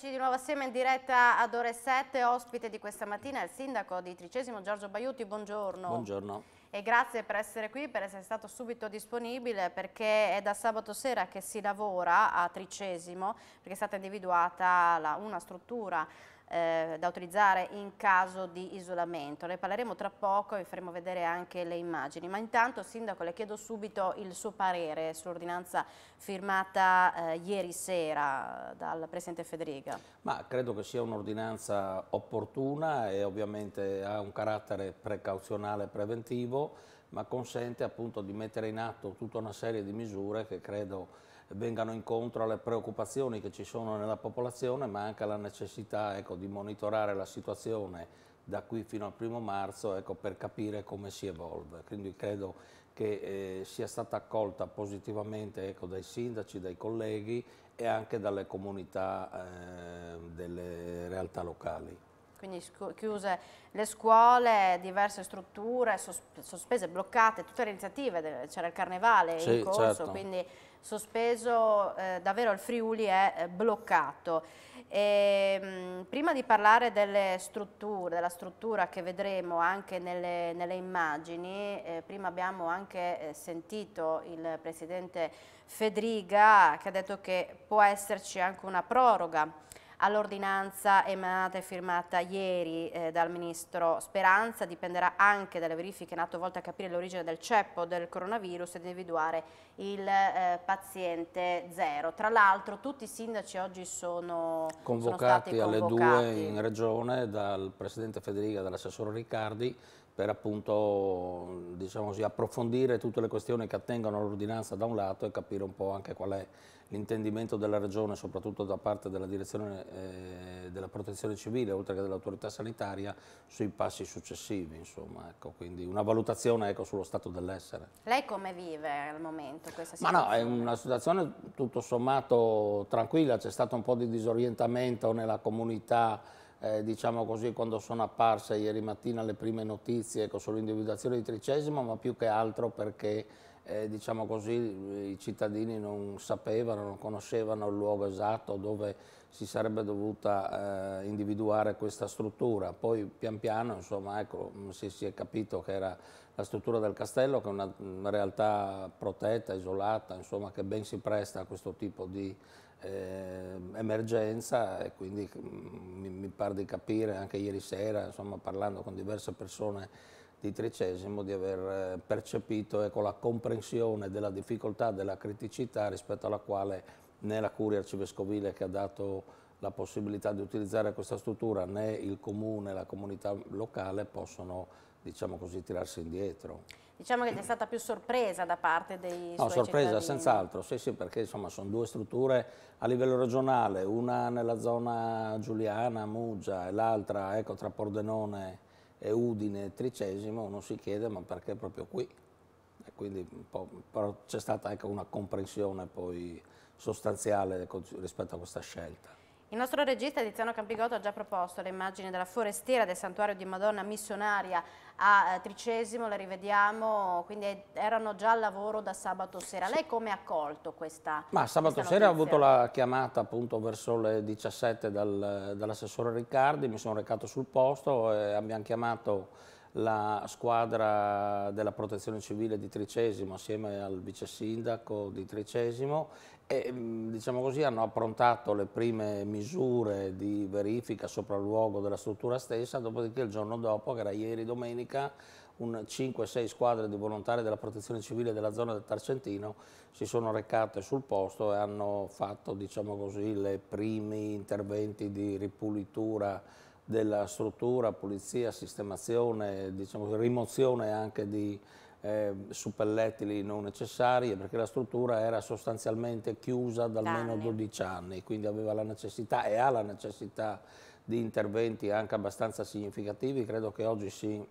Eccoci di nuovo assieme in diretta ad ore 7, ospite di questa mattina il sindaco di Tricesimo Giorgio Baiuti, buongiorno. Buongiorno. E grazie per essere qui, per essere stato subito disponibile perché è da sabato sera che si lavora a Tricesimo perché è stata individuata la, una struttura eh, da utilizzare in caso di isolamento. Ne parleremo tra poco e faremo vedere anche le immagini. Ma intanto, Sindaco, le chiedo subito il suo parere sull'ordinanza firmata eh, ieri sera dal Presidente Federica. Ma credo che sia un'ordinanza opportuna e ovviamente ha un carattere precauzionale e preventivo, ma consente appunto di mettere in atto tutta una serie di misure che credo vengano incontro alle preoccupazioni che ci sono nella popolazione, ma anche alla necessità ecco, di monitorare la situazione da qui fino al primo marzo ecco, per capire come si evolve. Quindi credo che eh, sia stata accolta positivamente ecco, dai sindaci, dai colleghi e anche dalle comunità eh, delle realtà locali quindi chiuse le scuole, diverse strutture, sospese, bloccate, tutte le iniziative, c'era il carnevale sì, in corso, certo. quindi sospeso, eh, davvero il Friuli è eh, bloccato. E, ehm, mh, prima di parlare delle strutture, della struttura che vedremo anche nelle, nelle immagini, eh, prima abbiamo anche eh, sentito il Presidente Federica che ha detto che può esserci anche una proroga all'ordinanza emanata e firmata ieri eh, dal Ministro Speranza, dipenderà anche dalle verifiche in atto volte a capire l'origine del ceppo del coronavirus ed individuare il eh, paziente zero. Tra l'altro tutti i sindaci oggi sono convocati sono alle due in regione dal Presidente Federica e dall'assessore Riccardi per appunto diciamo così, approfondire tutte le questioni che attengono all'ordinanza da un lato e capire un po' anche qual è l'intendimento della Regione, soprattutto da parte della Direzione eh, della Protezione Civile, oltre che dell'autorità sanitaria, sui passi successivi, insomma, ecco, quindi una valutazione ecco, sullo stato dell'essere. Lei come vive al momento questa situazione? Ma no, è una situazione tutto sommato tranquilla, c'è stato un po' di disorientamento nella comunità, eh, diciamo così, quando sono apparse ieri mattina le prime notizie ecco, sull'individuazione di tricesimo, ma più che altro perché eh, diciamo così, i cittadini non sapevano, non conoscevano il luogo esatto dove si sarebbe dovuta eh, individuare questa struttura. Poi pian piano insomma, ecco, mm, si, si, è capito che era la struttura del castello, che è una, realtà protetta, isolata, insomma, che ben si presta a questo tipo di eh, emergenza e quindi mm, mi, mi, pare di capire anche ieri sera, insomma, parlando con diverse persone di Tricesimo di aver eh, percepito ecco, la comprensione della difficoltà, della criticità rispetto alla quale né la Curia Arcivescovile che ha dato la possibilità di utilizzare questa struttura né il comune, la comunità locale possono diciamo così, tirarsi indietro. Diciamo che è stata più sorpresa da parte dei No, sorpresa senz'altro, sì sì, perché insomma sono due strutture a livello regionale, una nella zona giuliana, Muggia e l'altra ecco, tra Pordenone e Udine tricesimo, uno si chiede ma perché proprio qui? E quindi però c'è stata anche una comprensione poi sostanziale rispetto a questa scelta. Il nostro regista Tiziano Campigotto ha già proposto le immagini della forestiera del santuario di Madonna missionaria a eh, Tricesimo, le rivediamo, quindi erano già al lavoro da sabato sera. Sì. Lei come ha accolto questa Ma sabato questa sera ho avuto la chiamata appunto verso le 17 dal, dall'assessore Riccardi, mi sono recato sul posto e abbiamo chiamato la squadra della protezione civile di Tricesimo assieme al vice sindaco di Tricesimo e mm, diciamo così, hanno approntato le prime misure di verifica sopralluogo della struttura stessa, dopodiché il giorno dopo, che era ieri domenica, 5-6 squadre di volontari della protezione civile della zona del Tarcentino si sono recate sul posto e hanno fatto diciamo così, i primi interventi di ripulitura della struttura, pulizia, sistemazione, diciamo, rimozione anche di eh, suppellettili non necessari perché la struttura era sostanzialmente chiusa da almeno 12 anni, quindi aveva la necessità e ha la necessità di interventi anche abbastanza significativi, credo che oggi si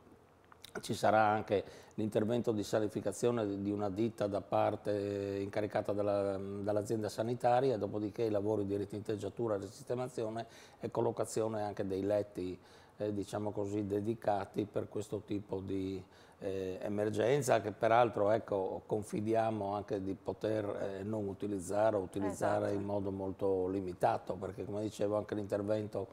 ci sarà anche l'intervento di sanificazione di una ditta da parte incaricata dall'azienda dall sanitaria, dopodiché i lavori di ritinteggiatura, risistemazione e collocazione anche dei letti eh, diciamo così, dedicati per questo tipo di eh, emergenza che peraltro ecco, confidiamo anche di poter eh, non utilizzare o utilizzare esatto. in modo molto limitato perché come dicevo anche l'intervento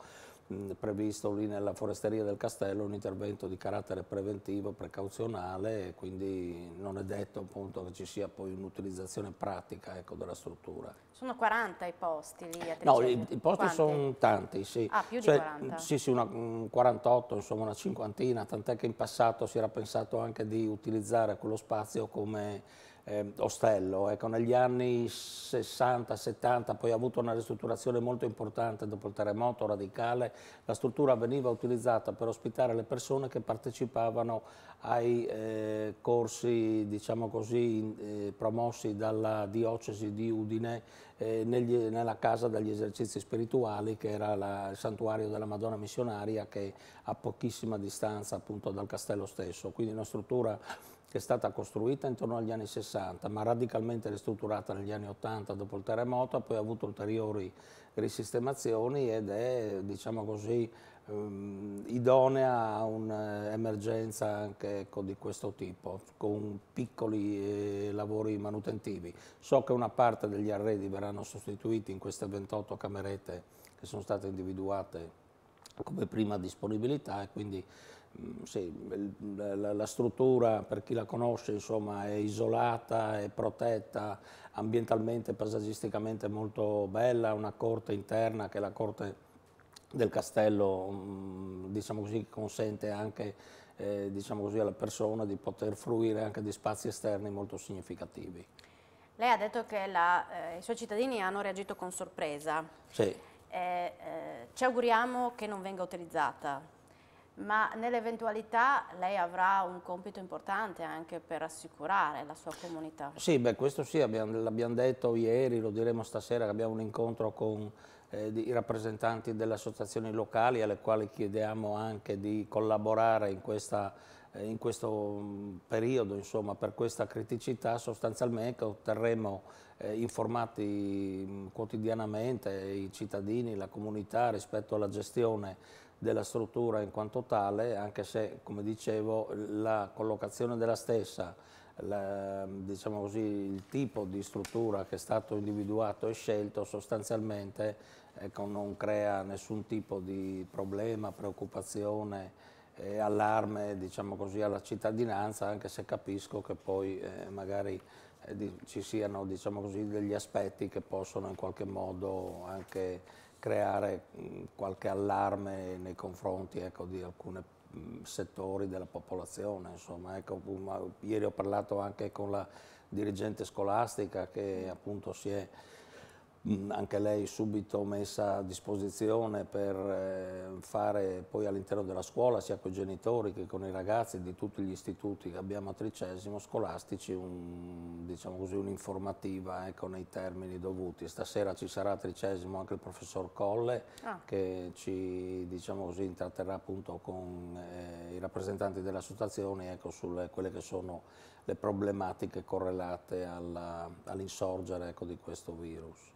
previsto lì nella foresteria del castello un intervento di carattere preventivo, precauzionale e quindi non è detto appunto, che ci sia poi un'utilizzazione pratica ecco, della struttura. Sono 40 i posti lì a No, i, i posti sono tanti, sì. Ah, più cioè, di 40? Sì, sì, una, 48, insomma una cinquantina, tant'è che in passato si era pensato anche di utilizzare quello spazio come eh, ostello. Ecco, negli anni 60-70 poi ha avuto una ristrutturazione molto importante dopo il terremoto radicale. La struttura veniva utilizzata per ospitare le persone che partecipavano ai eh, corsi diciamo così, eh, promossi dalla diocesi di Udine eh, negli, nella casa degli esercizi spirituali che era la, il santuario della Madonna Missionaria che è a pochissima distanza appunto dal castello stesso, quindi una struttura che è stata costruita intorno agli anni 60, ma radicalmente ristrutturata negli anni 80 dopo il terremoto, ha poi avuto ulteriori risistemazioni ed è, diciamo così, ehm, idonea a un'emergenza anche ecco, di questo tipo, con piccoli eh, lavori manutentivi. So che una parte degli arredi verranno sostituiti in queste 28 camerette che sono state individuate come prima disponibilità e quindi sì, la, la, struttura, per chi la conosce, insomma, è isolata, è protetta, ambientalmente e paesaggisticamente molto bella, una corte interna che è la corte del castello, mm, diciamo così, consente anche eh, diciamo così, alla persona di poter fruire anche di spazi esterni molto significativi. Lei ha detto che la, eh, i suoi cittadini hanno reagito con sorpresa. Sì. Eh, eh ci auguriamo che non venga utilizzata ma nell'eventualità lei avrà un compito importante anche per assicurare la sua comunità. Sì, beh, questo sì, l'abbiamo detto ieri, lo diremo stasera, abbiamo un incontro con eh, i rappresentanti delle associazioni locali alle quali chiediamo anche di collaborare in, questa, eh, in questo mm, periodo, insomma, per questa criticità sostanzialmente otterremo eh, informati mm, quotidianamente i cittadini, la comunità rispetto alla gestione della struttura in quanto tale, anche se, come dicevo, la collocazione della stessa, la, diciamo così, il tipo di struttura che è stato individuato e scelto sostanzialmente ecco, non crea nessun tipo di problema, preoccupazione e allarme diciamo così, alla cittadinanza, anche se capisco che poi eh, magari eh, ci siano diciamo così, degli aspetti che possono in qualche modo anche creare mm, qualche allarme nei confronti ecco, di alcuni mm, settori della popolazione. Insomma, ecco, ieri ho parlato anche con la dirigente scolastica che appunto si è Mm, anche lei subito messa a disposizione per eh, fare poi all'interno della scuola, sia con i genitori che con i ragazzi di tutti gli istituti che abbiamo a tricesimo scolastici, diciamo un'informativa diciamo un ecco, nei termini dovuti. Stasera ci sarà a tricesimo anche il professor Colle ah. che ci diciamo così, intratterrà appunto con eh, i rappresentanti delle associazioni ecco, sulle quelle che sono le problematiche correlate all'insorgere all ecco, di questo virus.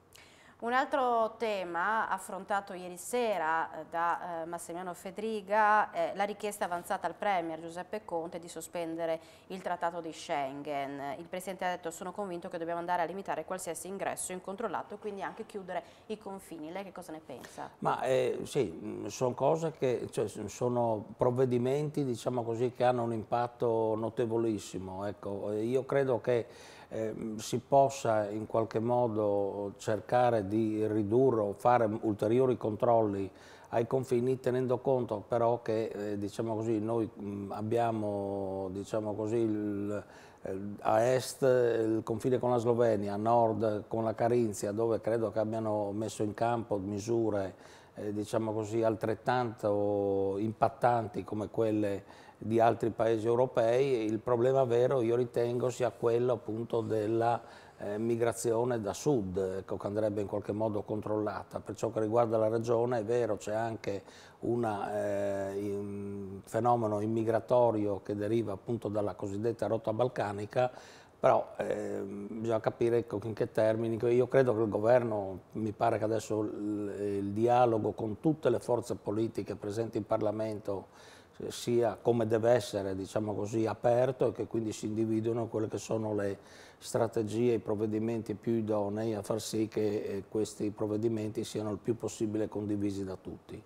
Un altro tema affrontato ieri sera eh, da eh, Massimiliano Fedriga è la richiesta avanzata al Premier Giuseppe Conte di sospendere il trattato di Schengen. Il Presidente ha detto sono convinto che dobbiamo andare a limitare qualsiasi ingresso incontrollato e quindi anche chiudere i confini. Lei che cosa ne pensa? Ma eh, sì, mm, sono cose che, cioè, sono provvedimenti diciamo così, che hanno un impatto notevolissimo. Ecco, io credo che eh, si possa in qualche modo cercare di ridurre o fare ulteriori controlli ai confini tenendo conto però che eh, diciamo così, noi mh, mm, abbiamo diciamo così, il, il, eh, a est il confine con la Slovenia, a nord con la Carinzia dove credo che abbiano messo in campo misure eh, diciamo così, altrettanto impattanti come quelle di altri paesi europei, il problema vero io ritengo sia quello appunto della eh, migrazione da sud, ecco, che andrebbe in qualche modo controllata. Per ciò che riguarda la regione è vero, c'è anche una, eh, un fenomeno immigratorio che deriva appunto dalla cosiddetta rotta balcanica, però eh, bisogna capire in che termini. Io credo che il governo, mi pare che adesso il, il dialogo con tutte le forze politiche presenti in Parlamento eh, sia come deve essere, diciamo così, aperto e che quindi si individuino quelle che sono le strategie, i provvedimenti più idonei a far sì che eh, questi provvedimenti siano il più possibile condivisi da tutti.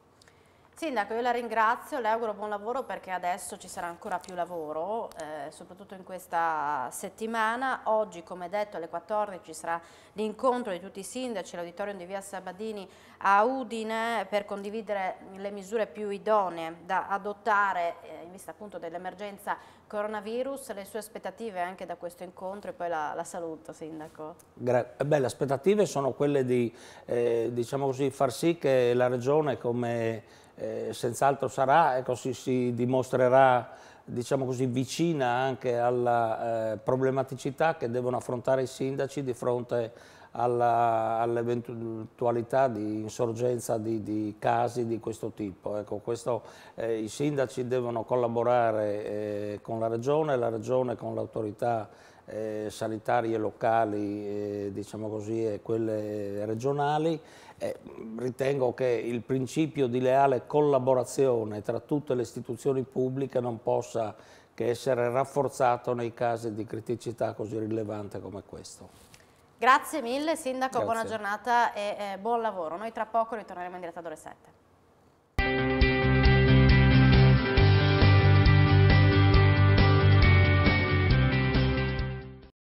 Sindaco, io la ringrazio, le auguro buon lavoro perché adesso ci sarà ancora più lavoro, eh, soprattutto in questa settimana. Oggi, come detto, alle 14 ci sarà l'incontro di tutti i sindaci all'auditorium di Via Sabadini a Udine per condividere le misure più idonee da adottare eh, in vista appunto dell'emergenza coronavirus, le sue aspettative anche da questo incontro e poi la, la saluto, Sindaco. Gra beh, le aspettative sono quelle di eh, diciamo così, far sì che la Regione come eh, senz'altro sarà, ecco, si, si dimostrerà diciamo così, vicina anche alla eh, problematicità che devono affrontare i sindaci di fronte all'eventualità all di insorgenza di, di, casi di questo tipo. Ecco, questo, eh, I sindaci devono collaborare eh, con la regione, la regione con le autorità eh, sanitarie locali eh, diciamo così, e quelle regionali eh, ritengo che il principio di leale collaborazione tra tutte le istituzioni pubbliche non possa che essere rafforzato nei casi di criticità così rilevante come questo. Grazie mille Sindaco, Grazie. buona giornata e eh, buon lavoro. Noi tra poco ritorneremo in diretta alle 7.